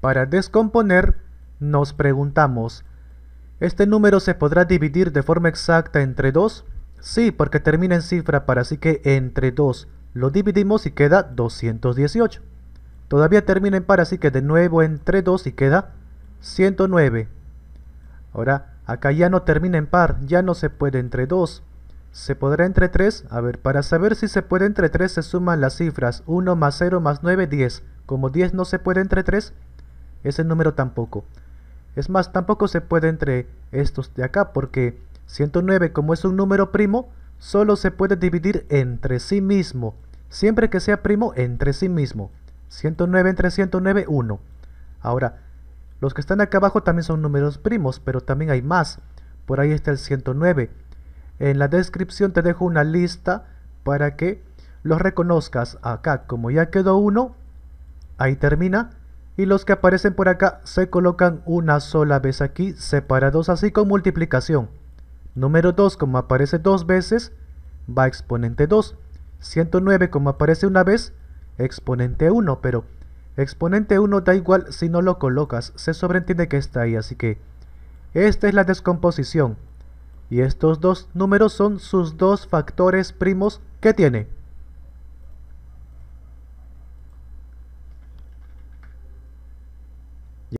Para descomponer, nos preguntamos, ¿este número se podrá dividir de forma exacta entre 2? Sí, porque termina en cifra par, así que entre 2 lo dividimos y queda 218. Todavía termina en par, así que de nuevo entre 2 y queda 109. Ahora, acá ya no termina en par, ya no se puede entre 2. ¿Se podrá entre 3? A ver, para saber si se puede entre 3 se suman las cifras 1 más 0 más 9, 10. Como 10 no se puede entre 3, ese número tampoco. Es más, tampoco se puede entre estos de acá, porque 109 como es un número primo, solo se puede dividir entre sí mismo, siempre que sea primo entre sí mismo. 109 entre 109, 1. Ahora, los que están acá abajo también son números primos, pero también hay más. Por ahí está el 109. En la descripción te dejo una lista para que los reconozcas acá. Como ya quedó uno, ahí termina y los que aparecen por acá se colocan una sola vez aquí, separados así con multiplicación. Número 2, como aparece dos veces, va exponente 2. 109, como aparece una vez, exponente 1, pero exponente 1 da igual si no lo colocas, se sobreentiende que está ahí, así que esta es la descomposición. Y estos dos números son sus dos factores primos que tiene.